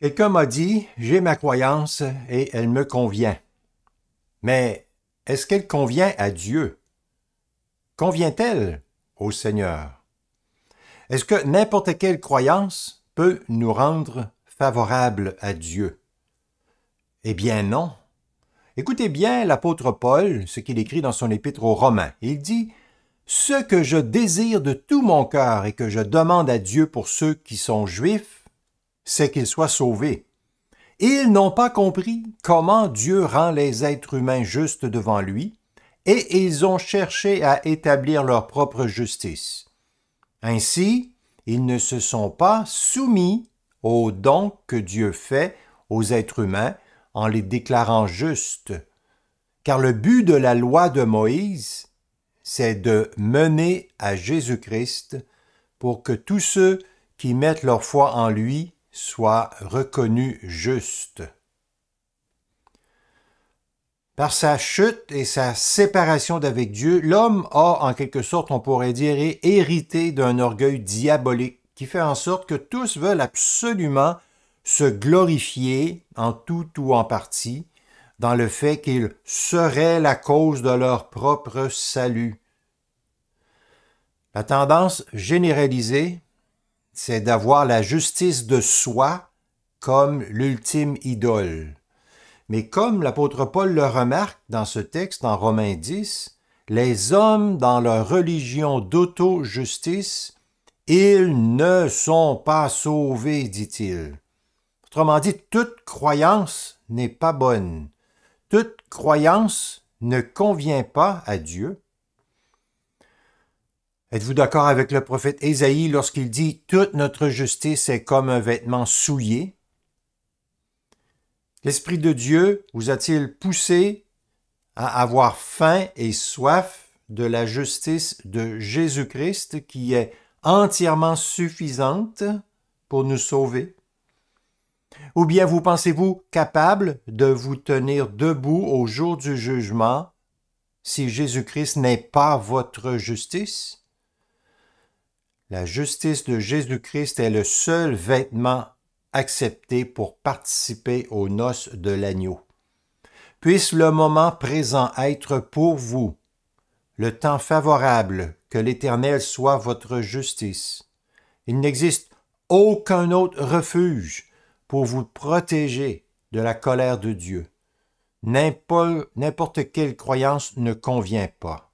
Quelqu'un m'a dit, j'ai ma croyance et elle me convient. Mais est-ce qu'elle convient à Dieu? Convient-elle au Seigneur? Est-ce que n'importe quelle croyance peut nous rendre favorables à Dieu? Eh bien non. Écoutez bien l'apôtre Paul, ce qu'il écrit dans son épître aux Romains. Il dit Ce que je désire de tout mon cœur et que je demande à Dieu pour ceux qui sont juifs, c'est qu'ils soient sauvés. Ils n'ont pas compris comment Dieu rend les êtres humains justes devant lui, et ils ont cherché à établir leur propre justice. Ainsi, ils ne se sont pas soumis aux dons que Dieu fait aux êtres humains en les déclarant justes. Car le but de la loi de Moïse, c'est de mener à Jésus-Christ pour que tous ceux qui mettent leur foi en lui soit reconnu juste. Par sa chute et sa séparation d'avec Dieu, l'homme a, en quelque sorte, on pourrait dire, hérité d'un orgueil diabolique qui fait en sorte que tous veulent absolument se glorifier en tout ou en partie dans le fait qu'ils seraient la cause de leur propre salut. La tendance généralisée c'est d'avoir la justice de soi comme l'ultime idole. Mais comme l'apôtre Paul le remarque dans ce texte en Romains 10, les hommes dans leur religion d'auto-justice, ils ne sont pas sauvés, dit-il. Autrement dit, toute croyance n'est pas bonne. Toute croyance ne convient pas à Dieu Êtes-vous d'accord avec le prophète Ésaïe lorsqu'il dit Toute notre justice est comme un vêtement souillé L'Esprit de Dieu vous a-t-il poussé à avoir faim et soif de la justice de Jésus-Christ qui est entièrement suffisante pour nous sauver? Ou bien vous pensez-vous capable de vous tenir debout au jour du jugement si Jésus-Christ n'est pas votre justice? La justice de Jésus-Christ est le seul vêtement accepté pour participer aux noces de l'agneau. Puisse le moment présent être pour vous le temps favorable que l'Éternel soit votre justice. Il n'existe aucun autre refuge pour vous protéger de la colère de Dieu. N'importe quelle croyance ne convient pas.